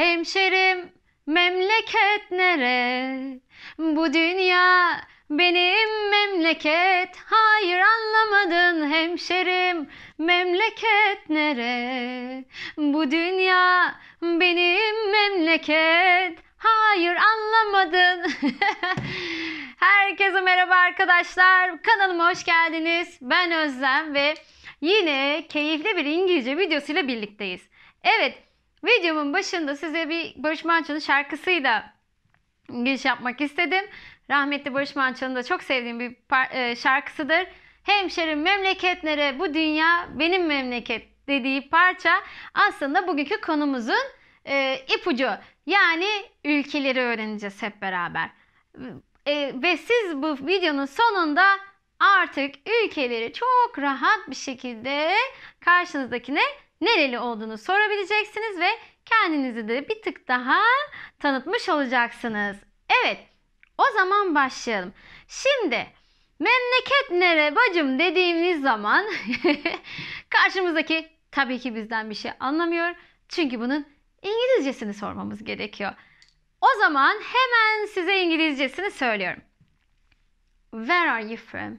Hemşerim memleket nere? Bu dünya benim memleket. Hayır anlamadın hemşerim memleket nere? Bu dünya benim memleket. Hayır anlamadın. Herkese merhaba arkadaşlar. Kanalıma hoş geldiniz. Ben Özlem ve yine keyifli bir İngilizce videosuyla birlikteyiz. Evet, Videomun başında size bir Barış Manço'nun şarkısıyla giriş yapmak istedim. Rahmetli Barış Manço'nun da çok sevdiğim bir e, şarkısıdır. Hemşerim memleket nere bu dünya benim memleket dediği parça aslında bugünkü konumuzun e, ipucu. Yani ülkeleri öğreneceğiz hep beraber. E, ve siz bu videonun sonunda artık ülkeleri çok rahat bir şekilde karşınızdakine nereli olduğunu sorabileceksiniz ve kendinizi de bir tık daha tanıtmış olacaksınız. Evet, o zaman başlayalım. Şimdi memleket nere bacım dediğimiz zaman karşımızdaki tabii ki bizden bir şey anlamıyor. Çünkü bunun İngilizcesini sormamız gerekiyor. O zaman hemen size İngilizcesini söylüyorum. Where are you from?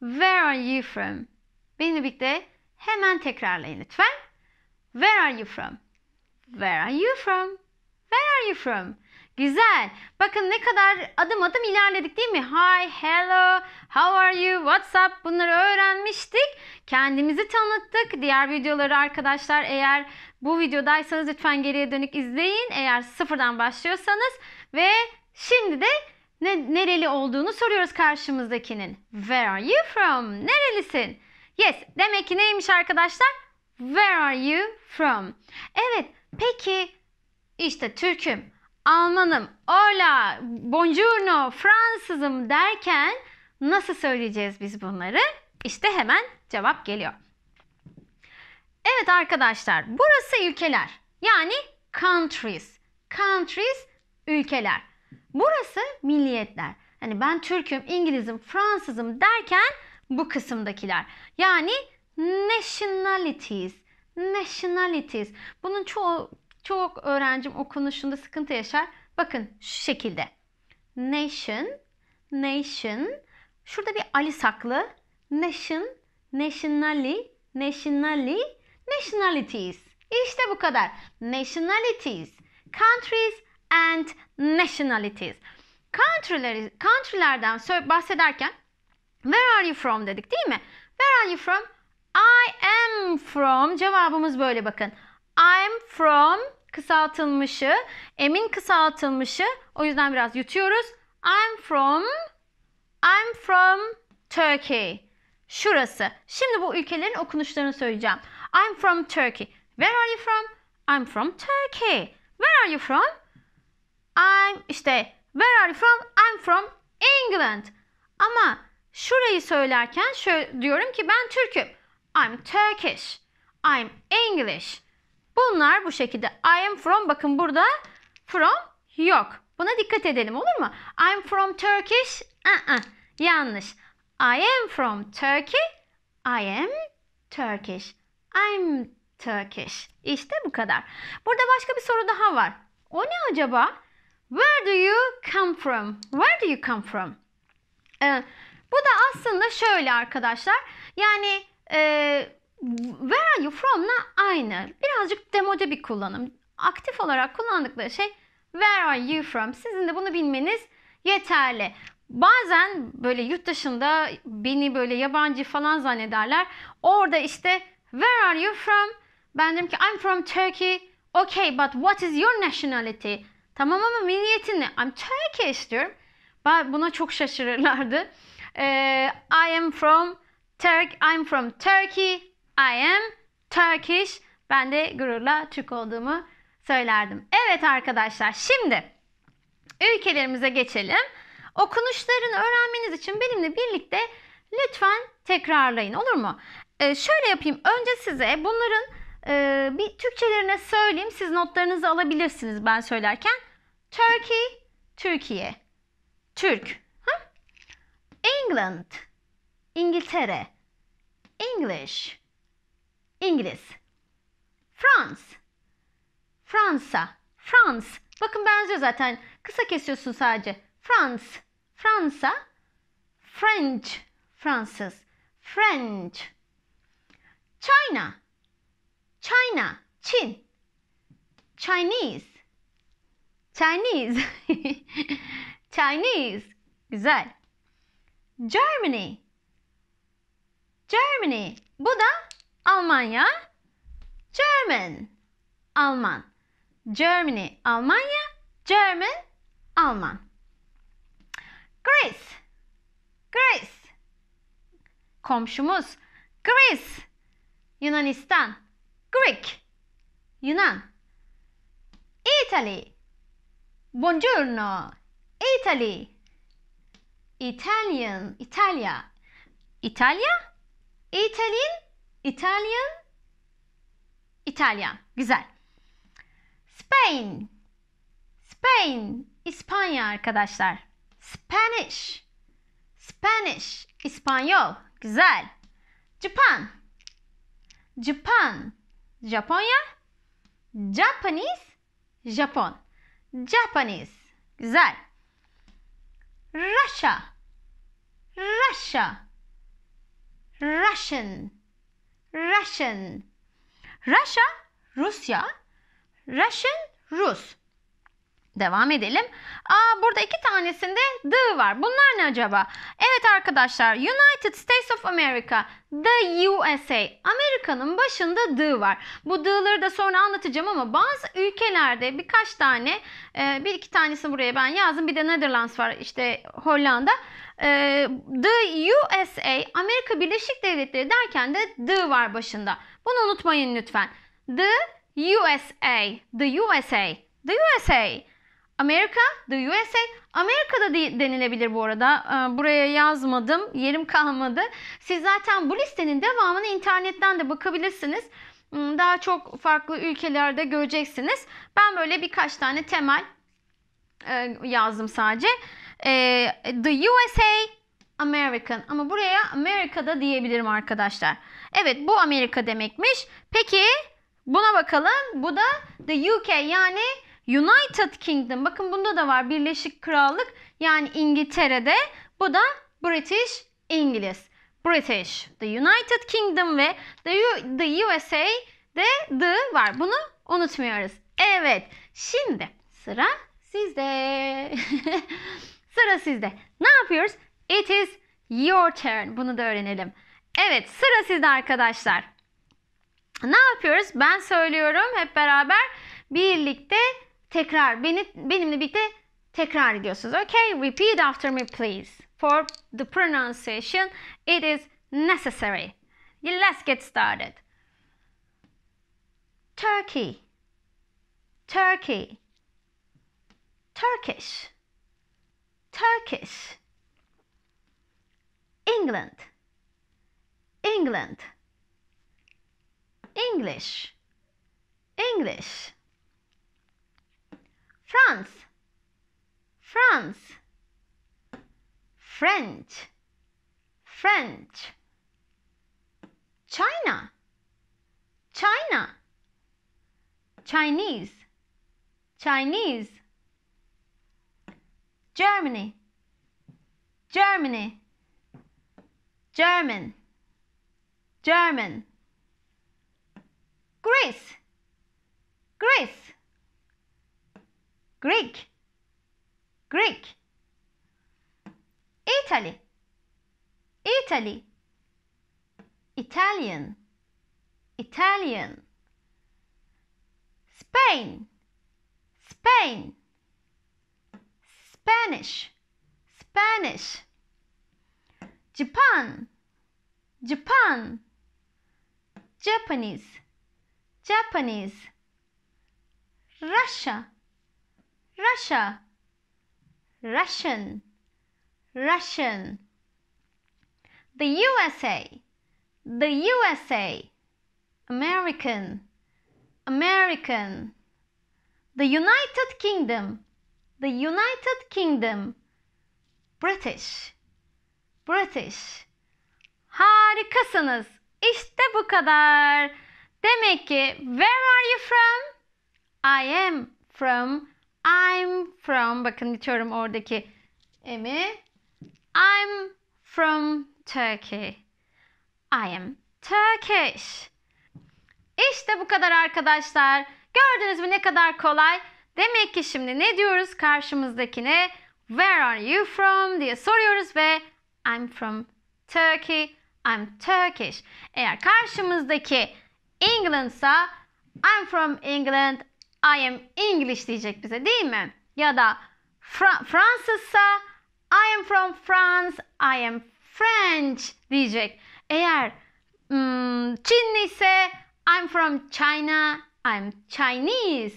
Where are you from? Benimle birlikte hemen tekrarlayın lütfen. Where are you from? Where are you from? Where are you from? Güzel. Bakın ne kadar adım adım ilerledik değil mi? Hi, hello, how are you, what's up bunları öğrenmiştik. Kendimizi tanıttık. Diğer videoları arkadaşlar eğer bu videodaysanız lütfen geriye dönük izleyin. Eğer sıfırdan başlıyorsanız ve şimdi de ne, nereli olduğunu soruyoruz karşımızdakinin. Where are you from? Nerelisin? Yes. Demek ki neymiş arkadaşlar? Where are you from? Evet, peki işte Türk'üm, Almanım, hola, buongiorno, Fransızım derken nasıl söyleyeceğiz biz bunları? İşte hemen cevap geliyor. Evet arkadaşlar, burası ülkeler. Yani countries. Countries ülkeler. Burası milliyetler. Hani ben Türk'üm, İngiliz'im, Fransız'ım derken bu kısımdakiler. Yani Nationalities. Nationalities. Bunun çoğu çok öğrencim okunuşunda sıkıntı yaşar. Bakın şu şekilde. Nation, nation. Şurada bir ali saklı. Nation, nationally, nationally, nationalities. İşte bu kadar. Nationalities, countries and nationalities. Country'leri, country'lerden bahsederken where are you from dedik değil mi? Where are you from? I am from cevabımız böyle bakın. I'm from kısaltılmışı, emin kısaltılmışı. O yüzden biraz yutuyoruz. I'm from I'm from Turkey. Şurası. Şimdi bu ülkelerin okunuşlarını söyleyeceğim. I'm from Turkey. Where are you from? I'm from Turkey. Where are you from? I'm işte where are you from? I'm from England. Ama şurayı söylerken şöyle diyorum ki ben Türk'üm. I'm Turkish. I'm English. Bunlar bu şekilde. I am from bakın burada from yok. Buna dikkat edelim olur mu? I'm from Turkish. Uh -uh. Yanlış. I am from Turkey. I am Turkish. I'm Turkish. İşte bu kadar. Burada başka bir soru daha var. O ne acaba? Where do you come from? Where do you come from? Ee, bu da aslında şöyle arkadaşlar. Yani e, where are you from'la aynı. Birazcık demode bir kullanım. Aktif olarak kullandıkları şey where are you from? Sizin de bunu bilmeniz yeterli. Bazen böyle yurt dışında beni böyle yabancı falan zannederler. Orada işte where are you from? Ben derim ki I'm from Turkey. Okay but what is your nationality? Tamam ama milliyetin ne? I'm Turkish diyorum. Buna çok şaşırırlardı. Ee, I am from Turk, I'm from Turkey. I am Turkish. Ben de gururla Türk olduğumu söylerdim. Evet arkadaşlar şimdi ülkelerimize geçelim. Okunuşlarını öğrenmeniz için benimle birlikte lütfen tekrarlayın olur mu? Ee, şöyle yapayım. Önce size bunların e, bir Türkçelerine söyleyeyim. Siz notlarınızı alabilirsiniz ben söylerken. Turkey, Türkiye. Türk. Hı? England, İngiltere English İngiliz France Fransa France Bakın benziyor zaten. Kısa kesiyorsun sadece. France Fransa French Fransız French China China Çin Chinese Chinese Chinese Güzel Germany Germany. Bu da Almanya. German. Alman. Germany Almanya. German Alman. Greece. Greece. Komşumuz. Greece. Yunanistan. Greek. Yunan. Italy. Buongiorno. Italy. Italian. İtalya. İtalya. Italian, Italian, İtalyan. Güzel. Spain, Spain, İspanya arkadaşlar. Spanish, Spanish, İspanyol. Güzel. Japan, Japan, Japonya. Japanese, Japon. Japanese. Güzel. Russia. Russia. Russian, Russian. Russia, Russia. Russian, Rus. Devam edelim. Aa, burada iki tanesinde the var. Bunlar ne acaba? Evet arkadaşlar United States of America, the USA. Amerika'nın başında the var. Bu the'ları da sonra anlatacağım ama bazı ülkelerde birkaç tane, e, bir iki tanesi buraya ben yazdım. Bir de Netherlands var işte Hollanda. The USA, Amerika Birleşik Devletleri derken de the var başında. Bunu unutmayın lütfen. The USA, the USA, the USA. Amerika, the USA. Amerika'da denilebilir bu arada. Ee, buraya yazmadım. Yerim kalmadı. Siz zaten bu listenin devamını internetten de bakabilirsiniz. Hmm, daha çok farklı ülkelerde göreceksiniz. Ben böyle birkaç tane temel e, yazdım sadece. Ee, the USA, American. Ama buraya Amerika'da diyebilirim arkadaşlar. Evet bu Amerika demekmiş. Peki buna bakalım. Bu da the UK yani... United Kingdom bakın bunda da var Birleşik Krallık yani İngiltere'de bu da British İngiliz. British, the United Kingdom ve the, U the USA de the var. Bunu unutmuyoruz. Evet. Şimdi sıra sizde. sıra sizde. Ne yapıyoruz? It is your turn. Bunu da öğrenelim. Evet, sıra sizde arkadaşlar. Ne yapıyoruz? Ben söylüyorum hep beraber birlikte tekrar beni benimle birlikte tekrar ediyorsunuz. Okay, repeat after me please. For the pronunciation it is necessary. Let's get started. Turkey. Turkey. Turkish. Turkish. England. England. English. English. France, France, French, French, China, China, Chinese, Chinese, Germany, Germany, German, German, Greece, Greece. Greek, Greek. Italy, Italy. Italian, Italian. Spain, Spain. Spanish, Spanish. Japan, Japan. Japanese, Japanese. Russia, Russia, Russian, Russian. The USA, the USA, American, American. The United Kingdom, the United Kingdom, British, British. Harikasınız. İşte bu kadar. Demek ki where are you from? I am from I'm from bakın bitiyorum oradaki emi. I'm from Turkey. I am Turkish. İşte bu kadar arkadaşlar. Gördünüz mü ne kadar kolay? Demek ki şimdi ne diyoruz karşımızdakine? Where are you from diye soruyoruz ve I'm from Turkey. I'm Turkish. Eğer karşımızdaki England'sa I'm from England. I am English diyecek bize değil mi? Ya da Fra Fransızsa I am from France, I am French diyecek. Eğer hmm, Çinli ise I'm from China, I'm Chinese.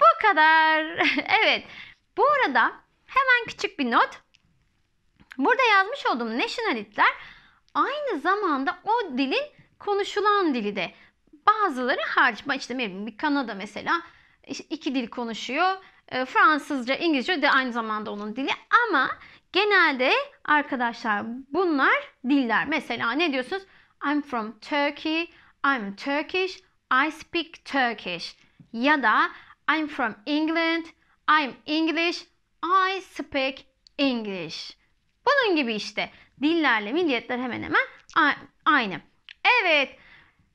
Bu kadar. evet. Bu arada hemen küçük bir not. Burada yazmış olduğum nationalitler aynı zamanda o dilin konuşulan dili de. Bazıları harç, işte bir Kanada mesela iki dil konuşuyor. Ee, Fransızca, İngilizce de aynı zamanda onun dili ama genelde arkadaşlar bunlar diller. Mesela ne diyorsunuz? I'm from Turkey, I'm Turkish, I speak Turkish. Ya da I'm from England, I'm English, I speak English. Bunun gibi işte dillerle milliyetler hemen hemen aynı. Evet.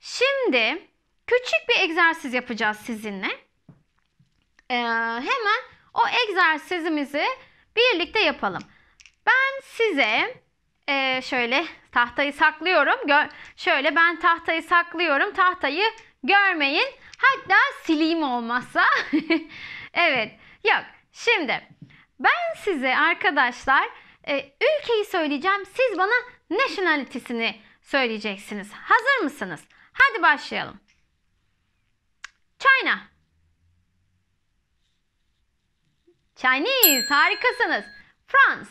Şimdi küçük bir egzersiz yapacağız sizinle. Ee, hemen o egzersizimizi birlikte yapalım. Ben size e, şöyle tahtayı saklıyorum. Gör, şöyle ben tahtayı saklıyorum. Tahtayı görmeyin. Hatta sileyim olmazsa. evet. Yok. Şimdi ben size arkadaşlar e, ülkeyi söyleyeceğim. Siz bana nationality'sini söyleyeceksiniz. Hazır mısınız? Hadi başlayalım. China. Chinese. Harikasınız. France.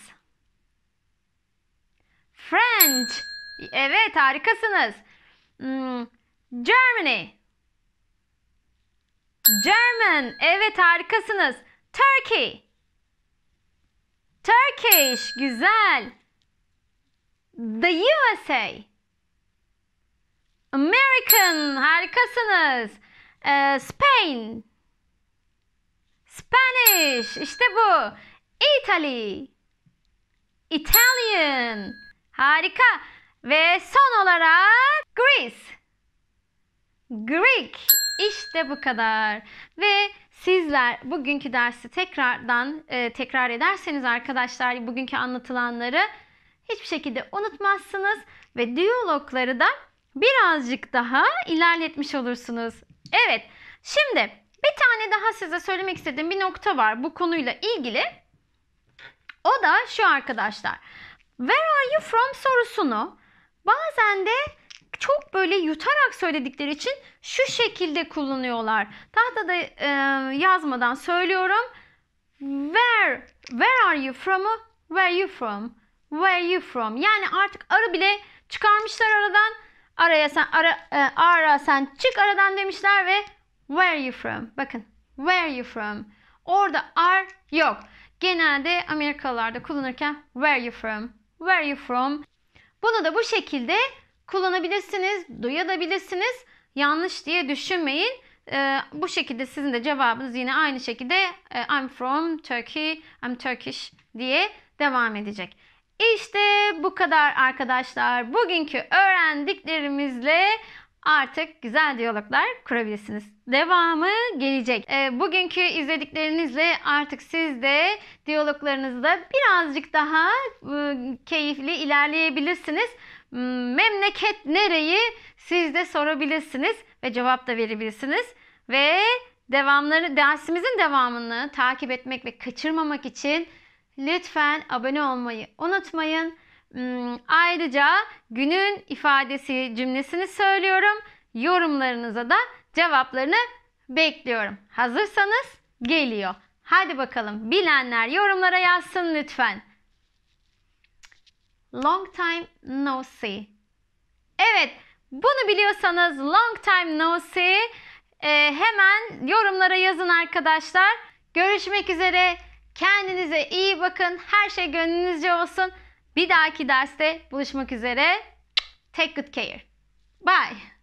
French. Evet harikasınız. Hmm, Germany. German. Evet harikasınız. Turkey. Turkish. Güzel. The USA. American. Harikasınız. Ee, Spain. Spanish. İşte bu. Italy. Italian. Harika. Ve son olarak Greece. Greek. İşte bu kadar. Ve sizler bugünkü dersi tekrardan e, tekrar ederseniz arkadaşlar bugünkü anlatılanları hiçbir şekilde unutmazsınız ve diyalogları da birazcık daha ilerletmiş olursunuz. Evet. Şimdi bir tane daha size söylemek istediğim bir nokta var bu konuyla ilgili. O da şu arkadaşlar. Where are you from sorusunu bazen de çok böyle yutarak söyledikleri için şu şekilde kullanıyorlar. Tahtada e, yazmadan söylüyorum. Where where are you from? Where you from? Where you from? Yani artık arı bile çıkarmışlar aradan Araya sen ara e, ara sen çık aradan demişler ve where are you from? Bakın where are you from? Orada are yok. Genelde Amerikalılarda kullanırken where are you from? Where are you from? Bunu da bu şekilde kullanabilirsiniz, duyabilirsiniz. Yanlış diye düşünmeyin. Ee, bu şekilde sizin de cevabınız yine aynı şekilde e, I'm from Turkey, I'm Turkish diye devam edecek. İşte bu kadar arkadaşlar. Bugünkü öğrendiklerimizle artık güzel diyaloglar kurabilirsiniz. Devamı gelecek. E, bugünkü izlediklerinizle artık siz de diyaloglarınızda birazcık daha e, keyifli ilerleyebilirsiniz. Hmm, memleket nereyi siz de sorabilirsiniz ve cevap da verebilirsiniz. Ve devamları dersimizin devamını takip etmek ve kaçırmamak için lütfen abone olmayı unutmayın. Hmm, ayrıca günün ifadesi cümlesini söylüyorum. Yorumlarınıza da cevaplarını bekliyorum. Hazırsanız geliyor. Hadi bakalım bilenler yorumlara yazsın lütfen. Long time no see. Evet bunu biliyorsanız long time no see. Ee, hemen yorumlara yazın arkadaşlar. Görüşmek üzere. Kendinize iyi bakın. Her şey gönlünüzce olsun. Bir dahaki derste buluşmak üzere. Take good care. Bye.